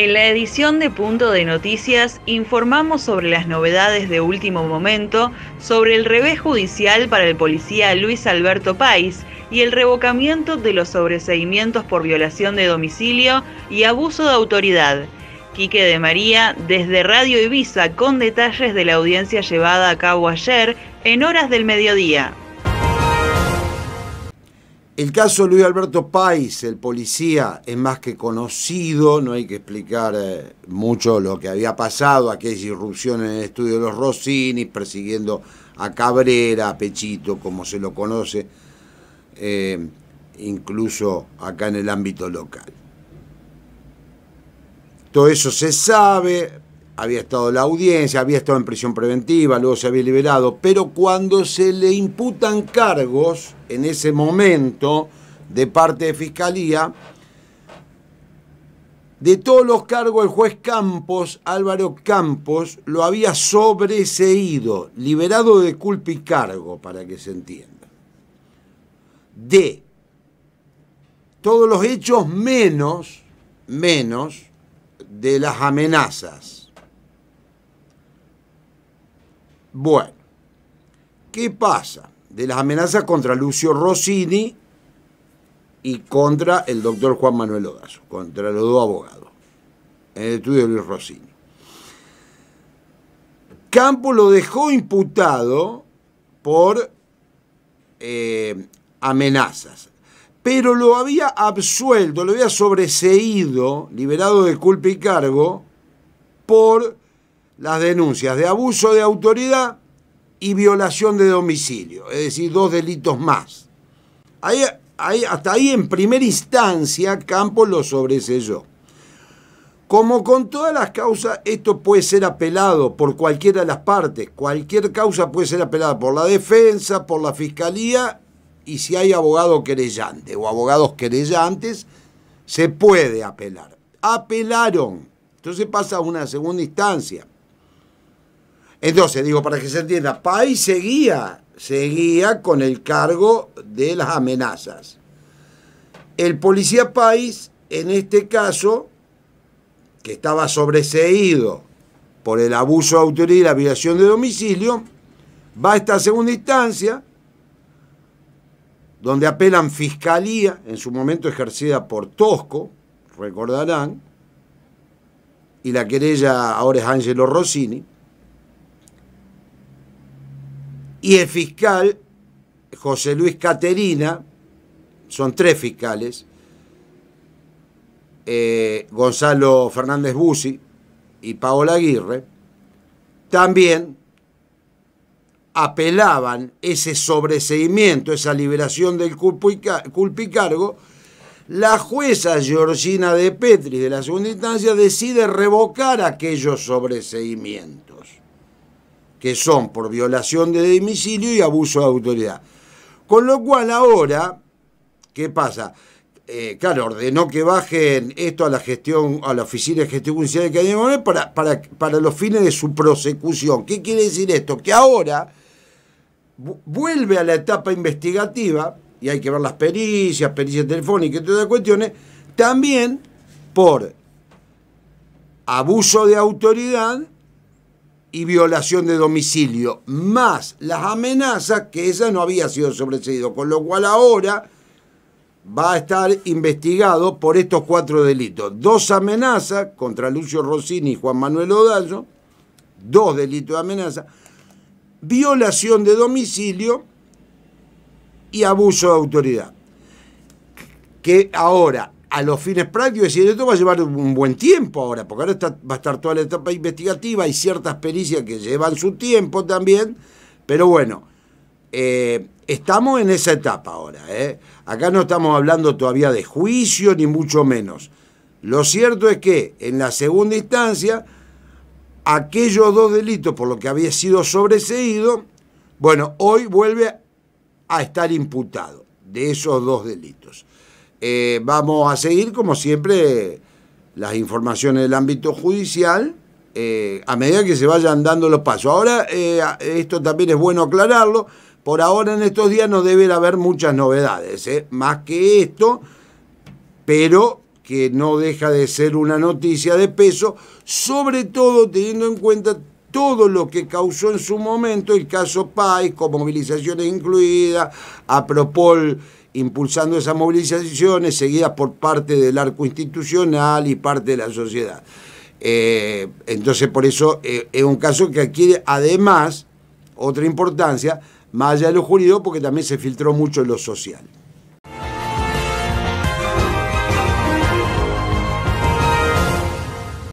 En la edición de Punto de Noticias informamos sobre las novedades de último momento sobre el revés judicial para el policía Luis Alberto Pais y el revocamiento de los sobreseimientos por violación de domicilio y abuso de autoridad. Quique de María desde Radio Ibiza con detalles de la audiencia llevada a cabo ayer en horas del mediodía. El caso de Luis Alberto Pais, el policía, es más que conocido, no hay que explicar eh, mucho lo que había pasado, aquella irrupción en el estudio de los Rossini, persiguiendo a Cabrera, a Pechito, como se lo conoce, eh, incluso acá en el ámbito local. Todo eso se sabe, había estado la audiencia, había estado en prisión preventiva, luego se había liberado, pero cuando se le imputan cargos en ese momento de parte de Fiscalía, de todos los cargos el juez Campos, Álvaro Campos, lo había sobreseído, liberado de culpa y cargo, para que se entienda. De todos los hechos menos, menos de las amenazas Bueno, ¿qué pasa? De las amenazas contra Lucio Rossini y contra el doctor Juan Manuel Odazo, contra los dos abogados, en el estudio de Luis Rossini. Campo lo dejó imputado por eh, amenazas, pero lo había absuelto, lo había sobreseído, liberado de culpa y cargo, por las denuncias de abuso de autoridad y violación de domicilio, es decir, dos delitos más. hasta ahí en primera instancia Campos lo sobreselló. Como con todas las causas, esto puede ser apelado por cualquiera de las partes. Cualquier causa puede ser apelada por la defensa, por la fiscalía y si hay abogado querellante o abogados querellantes, se puede apelar. Apelaron. Entonces pasa a una segunda instancia. Entonces, digo, para que se entienda, País seguía, seguía con el cargo de las amenazas. El policía país, en este caso, que estaba sobreseído por el abuso de autoridad y la violación de domicilio, va a esta segunda instancia, donde apelan fiscalía, en su momento ejercida por Tosco, recordarán, y la querella ahora es Angelo Rossini, y el fiscal José Luis Caterina, son tres fiscales, eh, Gonzalo Fernández Bussi y Paola Aguirre, también apelaban ese sobreseimiento, esa liberación del culpicargo, la jueza Georgina de Petri de la segunda instancia decide revocar aquellos sobreseimientos que son por violación de domicilio y abuso de autoridad. Con lo cual ahora, ¿qué pasa? Eh, claro, ordenó que bajen esto a la gestión, a la oficina de gestión judicial de Cadena para, para, para los fines de su prosecución. ¿Qué quiere decir esto? Que ahora vuelve a la etapa investigativa, y hay que ver las pericias, pericias telefónicas y todas las cuestiones, también por abuso de autoridad y violación de domicilio, más las amenazas que esa no había sido sobreseído, con lo cual ahora va a estar investigado por estos cuatro delitos. Dos amenazas contra Lucio Rossini y Juan Manuel Odallo, dos delitos de amenaza, violación de domicilio y abuso de autoridad. Que ahora a los fines prácticos, y esto va a llevar un buen tiempo ahora, porque ahora va a estar toda la etapa investigativa, y ciertas pericias que llevan su tiempo también, pero bueno, eh, estamos en esa etapa ahora. ¿eh? Acá no estamos hablando todavía de juicio, ni mucho menos. Lo cierto es que en la segunda instancia, aquellos dos delitos por los que había sido sobreseído, bueno, hoy vuelve a estar imputado de esos dos delitos. Eh, vamos a seguir, como siempre, las informaciones del ámbito judicial eh, a medida que se vayan dando los pasos. Ahora, eh, esto también es bueno aclararlo, por ahora en estos días no debe haber muchas novedades, más que esto, pero que no deja de ser una noticia de peso, sobre todo teniendo en cuenta todo lo que causó en su momento el caso PAIS, con movilizaciones incluidas, Apropol impulsando esas movilizaciones seguidas por parte del arco institucional y parte de la sociedad. Eh, entonces, por eso eh, es un caso que adquiere además otra importancia, más allá de lo jurídico, porque también se filtró mucho lo social.